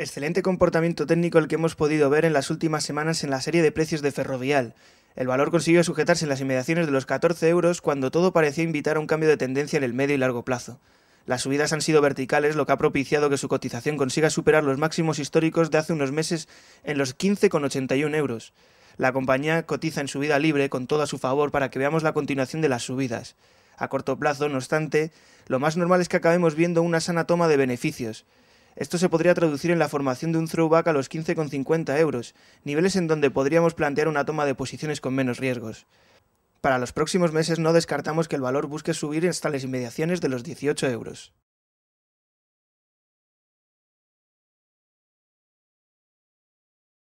Excelente comportamiento técnico el que hemos podido ver en las últimas semanas en la serie de precios de Ferrovial. El valor consiguió sujetarse en las inmediaciones de los 14 euros cuando todo parecía invitar a un cambio de tendencia en el medio y largo plazo. Las subidas han sido verticales, lo que ha propiciado que su cotización consiga superar los máximos históricos de hace unos meses en los 15,81 euros. La compañía cotiza en subida libre con todo a su favor para que veamos la continuación de las subidas. A corto plazo, no obstante, lo más normal es que acabemos viendo una sana toma de beneficios. Esto se podría traducir en la formación de un throwback a los 15,50 euros, niveles en donde podríamos plantear una toma de posiciones con menos riesgos. Para los próximos meses no descartamos que el valor busque subir hasta las inmediaciones de los 18 euros.